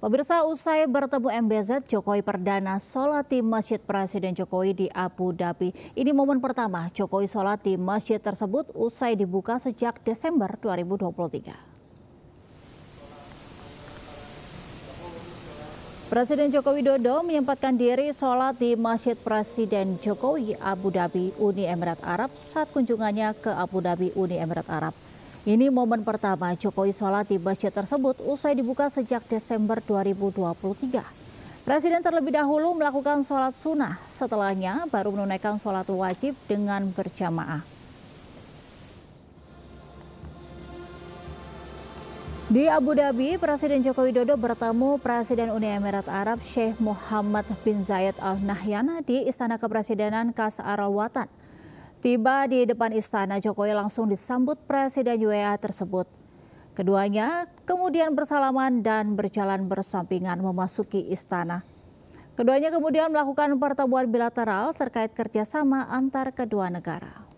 Pemirsa usai bertemu MBZ, Jokowi perdana sholat di Masjid Presiden Jokowi di Abu Dhabi. Ini momen pertama Jokowi sholat di masjid tersebut usai dibuka sejak Desember 2023. Presiden Joko Widodo menyempatkan diri sholat di Masjid Presiden Jokowi Abu Dhabi Uni Emirat Arab saat kunjungannya ke Abu Dhabi Uni Emirat Arab. Ini momen pertama Jokowi sholat di masjid tersebut usai dibuka sejak Desember 2023. Presiden terlebih dahulu melakukan sholat sunnah, setelahnya baru menunaikan sholat wajib dengan berjamaah. Di Abu Dhabi, Presiden Joko Widodo bertemu Presiden Uni Emirat Arab Sheikh Mohammed bin Zayed Al Nahyan di Istana Kepresidenan Kas Arawatan. Tiba di depan istana, Jokowi langsung disambut Presiden UEA tersebut. Keduanya kemudian bersalaman dan berjalan bersampingan memasuki istana. Keduanya kemudian melakukan pertemuan bilateral terkait kerjasama antar kedua negara.